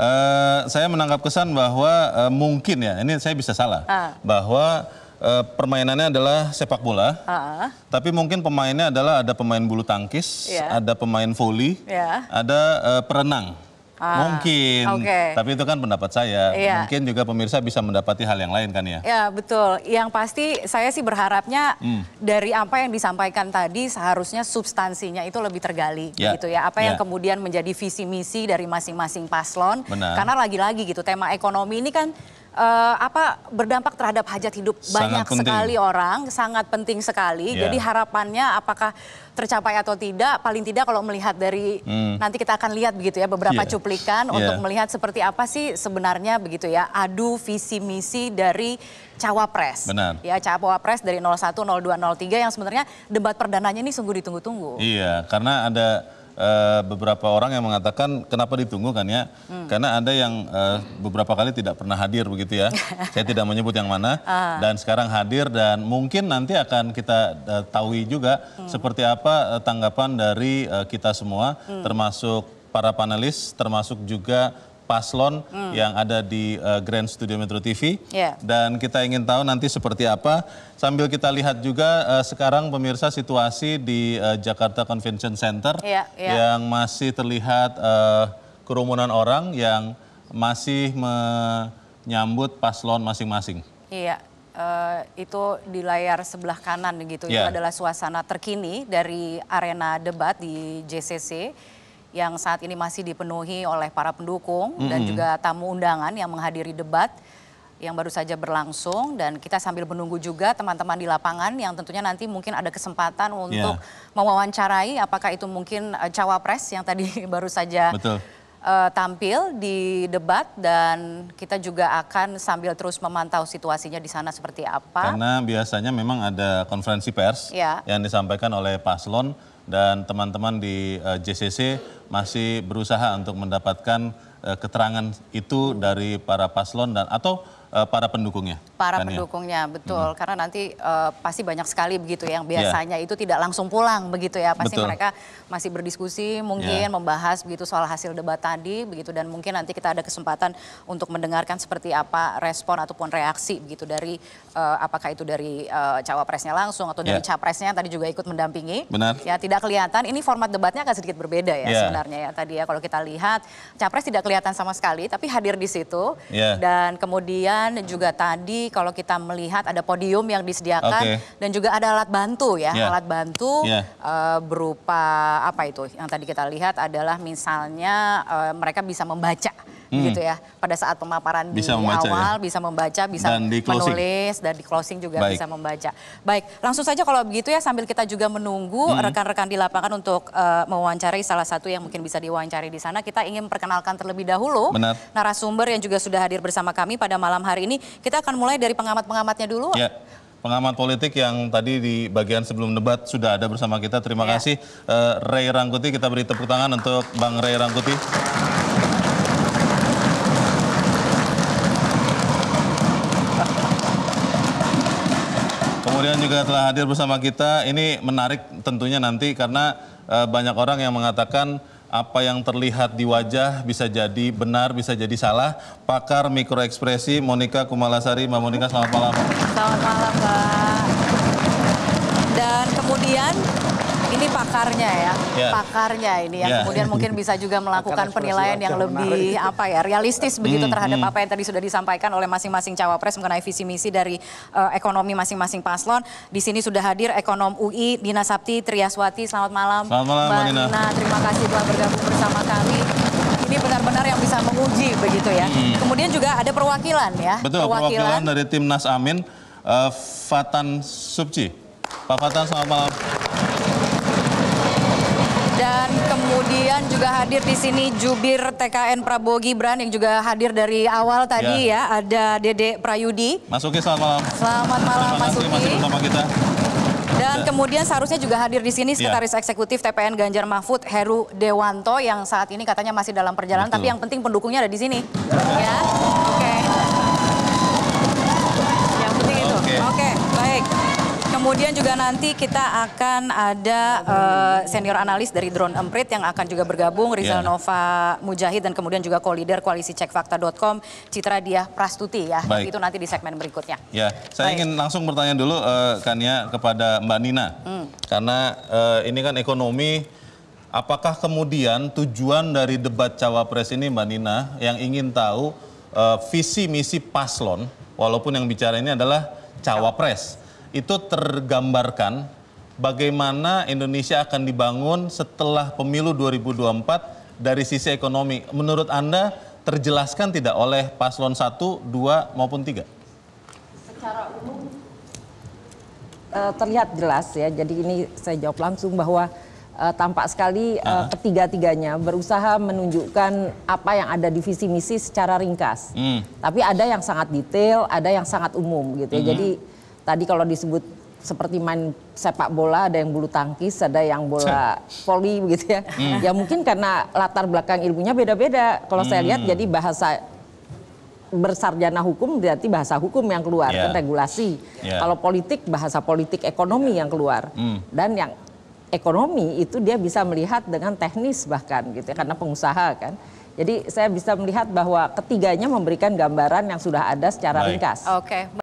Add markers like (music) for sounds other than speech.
Uh, saya menangkap kesan bahwa uh, mungkin ya, ini saya bisa salah, uh. bahwa uh, permainannya adalah sepak bola, uh. tapi mungkin pemainnya adalah ada pemain bulu tangkis, yeah. ada pemain voli, yeah. ada uh, perenang. Ah, Mungkin. Okay. Tapi itu kan pendapat saya. Iya. Mungkin juga pemirsa bisa mendapati hal yang lain kan ya. Ya betul. Yang pasti saya sih berharapnya hmm. dari apa yang disampaikan tadi seharusnya substansinya itu lebih tergali ya. gitu ya. Apa ya. yang kemudian menjadi visi misi dari masing-masing paslon. Benar. Karena lagi-lagi gitu tema ekonomi ini kan uh, apa berdampak terhadap hajat hidup sangat banyak penting. sekali orang, sangat penting sekali. Yeah. Jadi harapannya apakah tercapai atau tidak, paling tidak kalau melihat dari hmm. nanti kita akan lihat begitu ya beberapa yeah. cuplikan yeah. untuk melihat seperti apa sih sebenarnya begitu ya adu visi misi dari cawapres. Benar. Ya cawapres dari 01, 02, 03 yang sebenarnya debat perdananya ini sungguh ditunggu-tunggu. Iya, yeah, karena ada Eh, beberapa orang yang mengatakan kenapa ditunggu kan ya? Hmm. Karena ada yang uh, beberapa kali tidak pernah hadir begitu ya. (laughs) Saya tidak menyebut yang mana uh. dan sekarang hadir dan mungkin nanti akan kita uh, eh, tahu juga hmm. seperti apa uh, tanggapan dari uh, kita semua hmm. termasuk para panelis termasuk juga paslon hmm. yang ada di uh, Grand Studio Metro TV. Yeah. Dan kita ingin tahu nanti seperti apa. Sambil kita lihat juga uh, sekarang pemirsa situasi di uh, Jakarta Convention Center yeah, yeah. yang masih terlihat uh, kerumunan orang yang masih menyambut paslon masing-masing. Iya. -masing. Uh, itu di layar sebelah kanan gitu yeah. itu ya. adalah suasana terkini dari arena debat di JCC yang saat ini masih dipenuhi oleh para pendukung mm -hmm. dan juga tamu undangan yang menghadiri debat yang baru saja berlangsung dan kita sambil menunggu juga teman-teman di lapangan yang tentunya nanti mungkin ada kesempatan iya. untuk yeah. mewawancarai apakah itu mungkin uh, cawapres yang tadi (laughs) baru saja Betul. Uh, tampil di debat dan kita juga akan sambil terus memantau situasinya di sana seperti apa. Karena biasanya memang ada konferensi pers yeah. yang disampaikan oleh paslon dan teman-teman di uh, eh, JCC masih berusaha untuk mendapatkan uh, keterangan itu dari para paslon dan atau eh, para pendukungnya. Para kan pendukungnya, betul. Hmm. Karena nanti uh, pasti banyak sekali begitu yang iya. biasanya yeah. itu tidak langsung pulang begitu ya. Pasti betul. mereka masih berdiskusi, mungkin yeah. membahas begitu soal hasil debat tadi begitu dan mungkin nanti kita ada kesempatan untuk mendengarkan seperti apa respon ataupun reaksi begitu dari uh, apakah itu dari uh, cawapresnya langsung atau dari iya. capresnya yang tadi juga ikut mendampingi. Benar. Ya, tidak kelihatan. Ini format debatnya akan sedikit berbeda ya yeah. sebenarnya sebenarnya ya tadi ya kalau kita lihat capres tidak kelihatan sama sekali tapi hadir di situ yeah. dan kemudian juga tadi kalau kita melihat ada podium yang disediakan okay. dan juga ada alat bantu ya yeah. alat bantu yeah. Iya. uh, berupa apa itu yang tadi kita lihat adalah misalnya uh, mereka bisa membaca hmm. gitu ya. Pada saat pemaparan bisa di membaca, awal ya? bisa membaca, bisa dan di menulis dan di closing juga Baik. bisa membaca. Baik, langsung saja kalau begitu ya sambil kita juga menunggu hmm. rekan-rekan hmm. di lapangan untuk uh, mewawancarai salah satu yang mungkin bisa diwawancari di sana. Kita ingin memperkenalkan terlebih dahulu Benar. narasumber yang juga sudah hadir bersama kami pada malam hari ini. Kita akan mulai dari pengamat-pengamatnya dulu. Ya pengamat politik yang tadi di bagian sebelum debat sudah ada bersama kita. Terima ya. kasih uh, Ray Rangkuti. Kita beri tepuk tangan untuk Bang Ray Rangkuti. juga telah hadir bersama kita. Ini menarik tentunya nanti karena e, banyak orang yang mengatakan apa yang terlihat di wajah bisa jadi benar, bisa jadi salah. Pakar mikro ekspresi Monika Kumalasari. Mbak Monika, selamat malam. Selamat malam, Pak. Dan kemudian ini pakarnya ya, yeah. pakarnya ini yang yeah. kemudian mungkin bisa juga melakukan penilaian yang lebih gitu. apa ya realistis hmm, begitu terhadap hmm. apa yang tadi sudah disampaikan oleh masing-masing cawapres mengenai visi misi dari uh, ekonomi masing-masing paslon. Di sini sudah hadir ekonom UI Dina Sapti Triaswati. Selamat malam. Selamat malam, Mbak Dina. Dina. Terima kasih telah bergabung bersama kami ini benar-benar yang bisa menguji begitu ya. Hmm. Kemudian juga ada perwakilan ya. Betul, perwakilan, perwakilan dari timnas Amin, uh, Fatan Subci. Pak Fatan, selamat malam dan kemudian juga hadir di sini jubir TKN Prabowo Gibran yang juga hadir dari awal tadi ya, ya ada Dede Prayudi. Masuki selamat malam. Selamat malam Mas kita. Dan kemudian seharusnya juga hadir di sini ya. Sekretaris Eksekutif TPN Ganjar Mahfud Heru Dewanto yang saat ini katanya masih dalam perjalanan Betul. tapi yang penting pendukungnya ada di sini. ya. Kemudian juga nanti kita akan ada uh, senior analis dari Drone Emprit yang akan juga bergabung Rizal yeah. Nova Mujahid dan kemudian juga co-leader koalisi cekfakta.com Citra Diah Prastuti ya. Baik. Itu nanti di segmen berikutnya. Ya, saya Baik. ingin langsung bertanya dulu uh, Kania kepada Mbak Nina. Hmm. Karena uh, ini kan ekonomi apakah kemudian tujuan dari debat cawapres ini Mbak Nina yang ingin tahu uh, visi misi paslon walaupun yang bicara ini adalah cawapres itu tergambarkan bagaimana Indonesia akan dibangun setelah pemilu 2024 dari sisi ekonomi. Menurut Anda terjelaskan tidak oleh paslon 1, 2 maupun 3? Secara umum eh, terlihat jelas ya. Jadi ini saya jawab langsung bahwa uh, tampak sekali uh, uh. ketiga-tiganya berusaha menunjukkan apa yang ada di visi misi secara ringkas. Mm. Tapi ada yang sangat detail, ada yang sangat umum gitu ya. Mm -hmm. Jadi tadi kalau disebut seperti main sepak bola ada yang bulu tangkis ada yang bola voli begitu ya hmm. ya mungkin karena latar belakang ilmunya beda-beda kalau hmm. saya lihat hmm. jadi bahasa bersarjana hukum berarti bahasa hukum yang keluar yeah. kan regulasi yeah. kalau politik bahasa politik ekonomi ya. yang keluar hmm. dan yang ekonomi itu dia bisa melihat dengan teknis bahkan gitu ya karena pengusaha kan jadi saya bisa melihat bahwa ketiganya memberikan gambaran yang sudah ada secara Baik. ringkas. Oke. Okay.